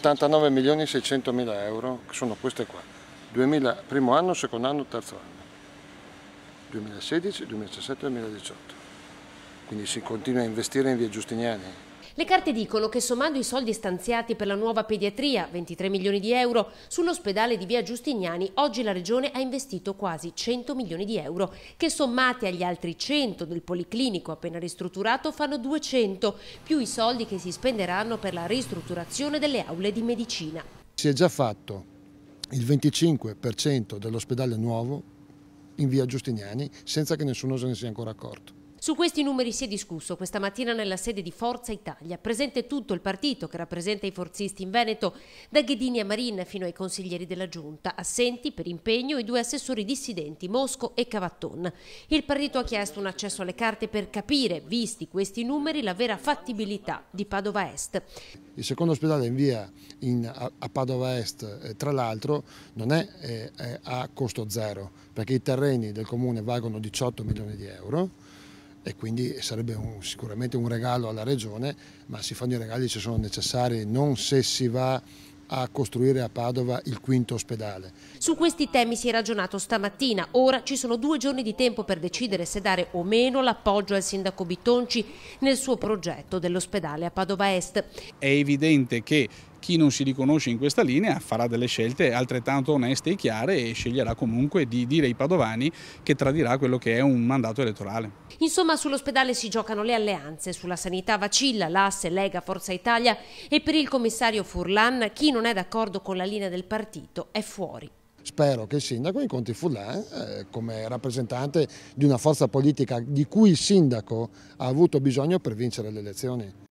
89 milioni 600 mila euro, che sono queste qua, 2000, primo anno, secondo anno, terzo anno, 2016, 2017, 2018. Quindi si continua a investire in via Giustiniani, le carte dicono che sommando i soldi stanziati per la nuova pediatria, 23 milioni di euro, sull'ospedale di via Giustiniani oggi la Regione ha investito quasi 100 milioni di euro, che sommati agli altri 100 del Policlinico appena ristrutturato fanno 200, più i soldi che si spenderanno per la ristrutturazione delle aule di medicina. Si è già fatto il 25% dell'ospedale nuovo in via Giustiniani senza che nessuno se ne sia ancora accorto. Su questi numeri si è discusso questa mattina nella sede di Forza Italia, presente tutto il partito che rappresenta i forzisti in Veneto, da Ghedini a Marin fino ai consiglieri della Giunta, assenti per impegno i due assessori dissidenti Mosco e Cavatton. Il partito ha chiesto un accesso alle carte per capire, visti questi numeri, la vera fattibilità di Padova Est. Il secondo ospedale in via in, a, a, Padova Est, eh, tra l'altro, non è, eh, è a costo zero, perché i terreni del comune valgono 18 milioni di euro e quindi sarebbe un, sicuramente un regalo alla regione, ma si fanno i regali se sono necessari, non se si va a costruire a Padova il quinto ospedale. Su questi temi si è ragionato stamattina, ora ci sono due giorni di tempo per decidere se dare o meno l'appoggio al sindaco Bitonci nel suo progetto dell'ospedale a Padova Est. È evidente che chi non si riconosce in questa linea farà delle scelte altrettanto oneste e chiare e sceglierà comunque di dire ai padovani che tradirà quello che è un mandato elettorale. Insomma, sull'ospedale si giocano le alleanze, sulla sanità vacilla, l'asse, Lega, Forza Italia e per il commissario Furlan chi non è d'accordo con la linea del partito è fuori. Spero che il sindaco incontri Fullan eh, come rappresentante di una forza politica di cui il sindaco ha avuto bisogno per vincere le elezioni.